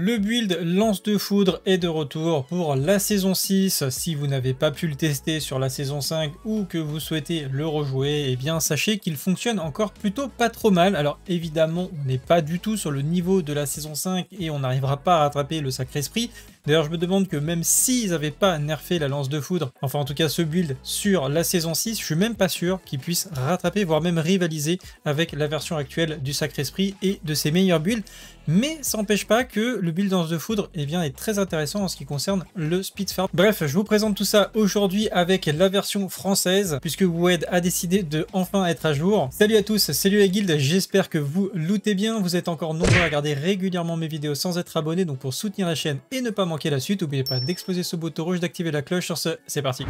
Le build lance de foudre est de retour pour la saison 6. Si vous n'avez pas pu le tester sur la saison 5 ou que vous souhaitez le rejouer, eh bien sachez qu'il fonctionne encore plutôt pas trop mal. Alors évidemment, on n'est pas du tout sur le niveau de la saison 5 et on n'arrivera pas à rattraper le sacré esprit. D'ailleurs, je me demande que même s'ils n'avaient pas nerfé la lance de foudre, enfin en tout cas ce build sur la saison 6, je suis même pas sûr qu'ils puissent rattraper, voire même rivaliser avec la version actuelle du sacré esprit et de ses meilleurs builds mais ça n'empêche pas que le build de foudre eh bien, est très intéressant en ce qui concerne le speed farm. Bref, je vous présente tout ça aujourd'hui avec la version française, puisque WED a décidé de enfin être à jour. Salut à tous, salut la Guild. j'espère que vous lootez bien, vous êtes encore nombreux à regarder régulièrement mes vidéos sans être abonné, donc pour soutenir la chaîne et ne pas manquer la suite, n'oubliez pas d'exploser ce bouton rouge, d'activer la cloche, sur ce, c'est parti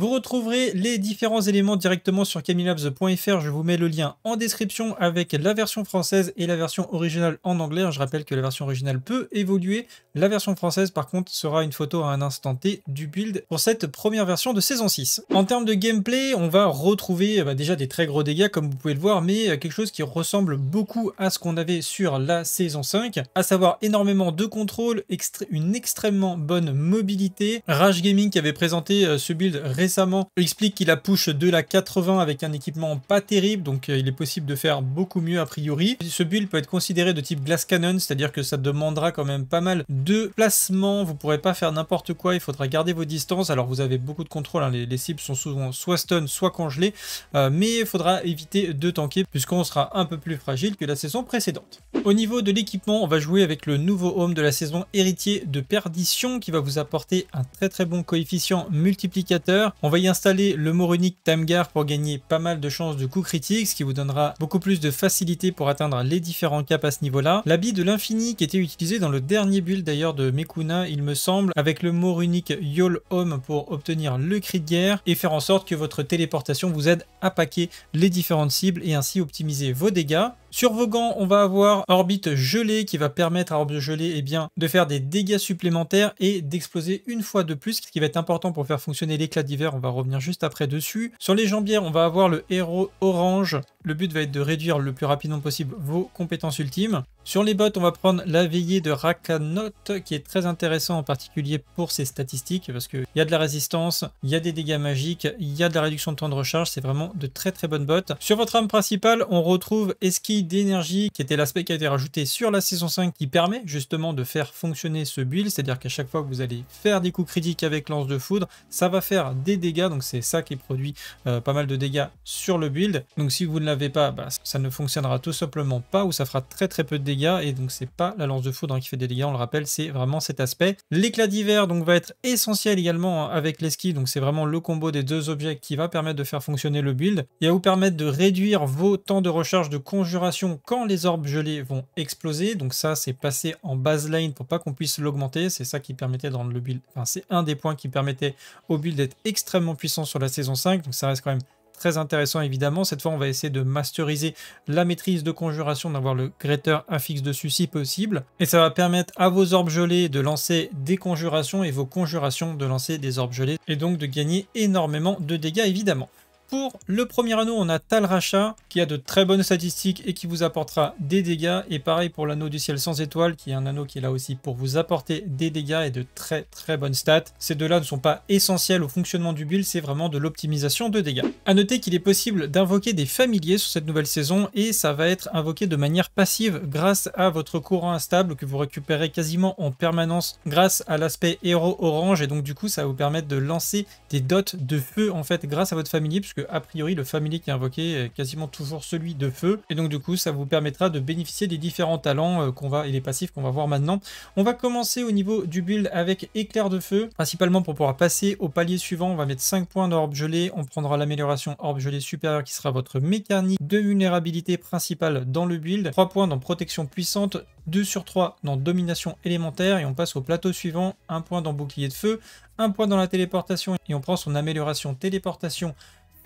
Vous retrouverez les différents éléments directement sur camilabs.fr. Je vous mets le lien en description avec la version française et la version originale en anglais. Je rappelle que la version originale peut évoluer. La version française, par contre, sera une photo à un instant T du build pour cette première version de saison 6. En termes de gameplay, on va retrouver eh ben, déjà des très gros dégâts, comme vous pouvez le voir, mais euh, quelque chose qui ressemble beaucoup à ce qu'on avait sur la saison 5, à savoir énormément de contrôle, une extrêmement bonne mobilité. Rage Gaming qui avait présenté euh, ce build récemment explique qu'il a push de la 80 avec un équipement pas terrible, donc euh, il est possible de faire beaucoup mieux a priori. Ce build peut être considéré de type glass cannon, c'est-à-dire que ça demandera quand même pas mal de placements, vous pourrez pas faire n'importe quoi, il faudra garder vos distances, alors vous avez beaucoup de contrôle, hein, les, cibles sont souvent soit stun, soit congelées, euh, mais il faudra éviter de tanker puisqu'on sera un peu plus fragile que la saison précédente. Au niveau de l'équipement, on va jouer avec le nouveau home de la saison héritier de perdition qui va vous apporter un très très bon coefficient multiplicateur on va y installer le mot unique Timegar pour gagner pas mal de chances de coups critiques, ce qui vous donnera beaucoup plus de facilité pour atteindre les différents caps à ce niveau-là. L'habit de l'infini qui était utilisé dans le dernier build d'ailleurs de Mekuna, il me semble, avec le mot unique Yol Home pour obtenir le cri de guerre et faire en sorte que votre téléportation vous aide à paquer les différentes cibles et ainsi optimiser vos dégâts. Sur gants, on va avoir Orbite gelée qui va permettre à Orbite gelée eh bien, de faire des dégâts supplémentaires et d'exploser une fois de plus, ce qui va être important pour faire fonctionner l'éclat d'hiver, on va revenir juste après dessus. Sur les jambières, on va avoir le héros orange le but va être de réduire le plus rapidement possible vos compétences ultimes. Sur les bots, on va prendre la veillée de Rakanot, qui est très intéressant en particulier pour ses statistiques, parce qu'il y a de la résistance, il y a des dégâts magiques, il y a de la réduction de temps de recharge, c'est vraiment de très très bonnes bots. Sur votre arme principale, on retrouve Esquille d'énergie, qui était l'aspect qui a été rajouté sur la saison 5, qui permet justement de faire fonctionner ce build, c'est-à-dire qu'à chaque fois que vous allez faire des coups critiques avec lance de foudre, ça va faire des dégâts, donc c'est ça qui produit euh, pas mal de dégâts sur le build. Donc si vous ne pas, bah, ça ne fonctionnera tout simplement pas ou ça fera très très peu de dégâts et donc c'est pas la lance de foudre hein, qui fait des dégâts, on le rappelle, c'est vraiment cet aspect. L'éclat d'hiver donc va être essentiel également hein, avec skis donc c'est vraiment le combo des deux objets qui va permettre de faire fonctionner le build et à vous permettre de réduire vos temps de recharge de conjuration quand les orbes gelés vont exploser. Donc ça c'est passé en base lane pour pas qu'on puisse l'augmenter, c'est ça qui permettait rendre le build, enfin c'est un des points qui permettait au build d'être extrêmement puissant sur la saison 5, donc ça reste quand même Très intéressant évidemment, cette fois on va essayer de masteriser la maîtrise de conjuration, d'avoir le greater affixe dessus si possible. Et ça va permettre à vos orbes gelées de lancer des conjurations et vos conjurations de lancer des orbes gelées et donc de gagner énormément de dégâts évidemment. Pour le premier anneau, on a Talracha qui a de très bonnes statistiques et qui vous apportera des dégâts. Et pareil pour l'anneau du ciel sans étoile qui est un anneau qui est là aussi pour vous apporter des dégâts et de très très bonnes stats. Ces deux-là ne sont pas essentiels au fonctionnement du build, c'est vraiment de l'optimisation de dégâts. A noter qu'il est possible d'invoquer des familiers sur cette nouvelle saison et ça va être invoqué de manière passive grâce à votre courant instable que vous récupérez quasiment en permanence grâce à l'aspect héros orange et donc du coup ça va vous permettre de lancer des dots de feu en fait grâce à votre familier puisque a priori le familier qui est invoqué est quasiment toujours celui de feu. Et donc du coup ça vous permettra de bénéficier des différents talents euh, qu'on va et les passifs qu'on va voir maintenant. On va commencer au niveau du build avec éclair de feu, principalement pour pouvoir passer au palier suivant. On va mettre 5 points d'orbe gelée, on prendra l'amélioration orbe gelée supérieure qui sera votre mécanique de vulnérabilité principale dans le build, 3 points dans protection puissante, 2 sur 3 dans domination élémentaire et on passe au plateau suivant, 1 point dans bouclier de feu, 1 point dans la téléportation et on prend son amélioration téléportation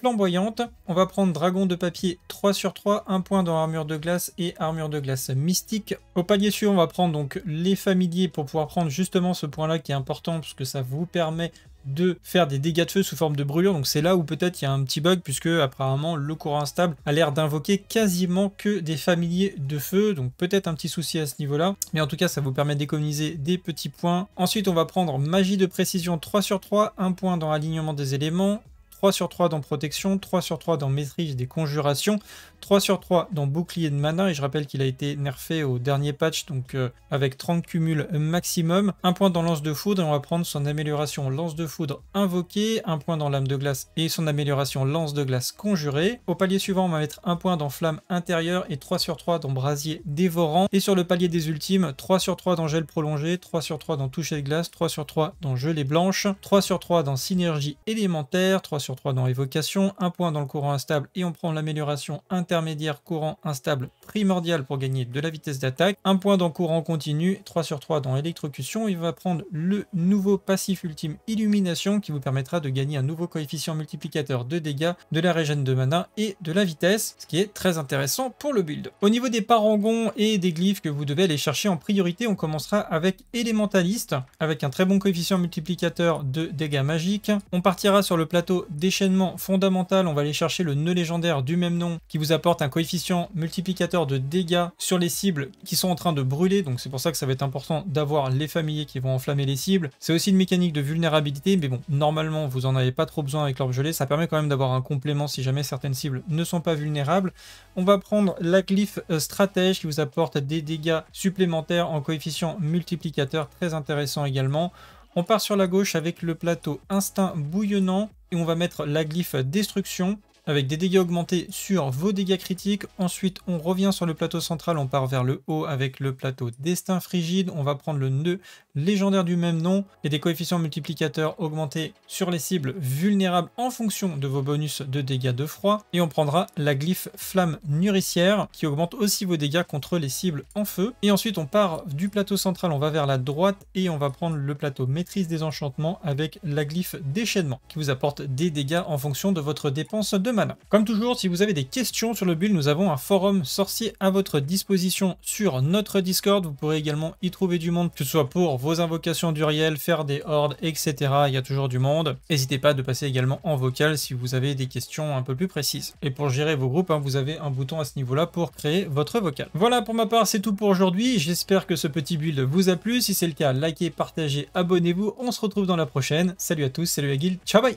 flamboyante. On va prendre dragon de papier 3 sur 3, un point dans armure de glace et armure de glace mystique. Au palier suivant, on va prendre donc les familiers pour pouvoir prendre justement ce point là qui est important puisque ça vous permet de faire des dégâts de feu sous forme de brûlure. Donc c'est là où peut-être il y a un petit bug puisque apparemment le courant instable a l'air d'invoquer quasiment que des familiers de feu. Donc peut-être un petit souci à ce niveau-là. Mais en tout cas ça vous permet d'économiser des petits points. Ensuite on va prendre magie de précision 3 sur 3, un point dans alignement des éléments, 3 sur 3 dans protection, 3 sur 3 dans maîtrise des conjurations, 3 sur 3 dans bouclier de mana, et je rappelle qu'il a été nerfé au dernier patch, donc euh, avec 30 cumuls maximum, un point dans lance de foudre, et on va prendre son amélioration lance de foudre invoquée, un point dans lame de glace et son amélioration lance de glace conjurée. Au palier suivant, on va mettre un point dans flamme intérieure et 3 sur 3 dans brasier dévorant, et sur le palier des ultimes, 3 sur 3 dans gel prolongé, 3 sur 3 dans toucher de glace, 3 sur 3 dans gelée blanche, 3 sur 3 dans synergie élémentaire, 3 sur 3 dans évocation, un point dans le courant instable et on prend l'amélioration intermédiaire courant instable primordial pour gagner de la vitesse d'attaque, un point dans courant continu, 3 sur 3 dans électrocution, il va prendre le nouveau passif ultime illumination qui vous permettra de gagner un nouveau coefficient multiplicateur de dégâts, de la régène de mana et de la vitesse, ce qui est très intéressant pour le build. Au niveau des parangons et des glyphes que vous devez aller chercher en priorité, on commencera avec élémentaliste, avec un très bon coefficient multiplicateur de dégâts magiques. On partira sur le plateau déchaînement fondamental, on va aller chercher le nœud légendaire du même nom qui vous apporte un coefficient multiplicateur de dégâts sur les cibles qui sont en train de brûler. Donc c'est pour ça que ça va être important d'avoir les familiers qui vont enflammer les cibles. C'est aussi une mécanique de vulnérabilité, mais bon, normalement vous en avez pas trop besoin avec l'orbe gelée. Ça permet quand même d'avoir un complément si jamais certaines cibles ne sont pas vulnérables. On va prendre la glyphe euh, stratège qui vous apporte des dégâts supplémentaires en coefficient multiplicateur, très intéressant également. On part sur la gauche avec le plateau Instinct Bouillonnant et on va mettre la glyphe Destruction avec des dégâts augmentés sur vos dégâts critiques. Ensuite, on revient sur le plateau central, on part vers le haut avec le plateau Destin Frigide. On va prendre le nœud légendaire du même nom et des coefficients multiplicateurs augmentés sur les cibles vulnérables en fonction de vos bonus de dégâts de froid. Et on prendra la glyphe Flamme Nourricière qui augmente aussi vos dégâts contre les cibles en feu. Et ensuite, on part du plateau central, on va vers la droite et on va prendre le plateau Maîtrise des Enchantements avec la glyphe Déchaînement qui vous apporte des dégâts en fonction de votre dépense de comme toujours, si vous avez des questions sur le build, nous avons un forum sorcier à votre disposition sur notre Discord. Vous pourrez également y trouver du monde, que ce soit pour vos invocations d'Uriel, faire des hordes, etc. Il y a toujours du monde. N'hésitez pas de passer également en vocal si vous avez des questions un peu plus précises. Et pour gérer vos groupes, hein, vous avez un bouton à ce niveau-là pour créer votre vocal. Voilà, pour ma part, c'est tout pour aujourd'hui. J'espère que ce petit build vous a plu. Si c'est le cas, likez, partagez, abonnez-vous. On se retrouve dans la prochaine. Salut à tous, salut à Guild, ciao bye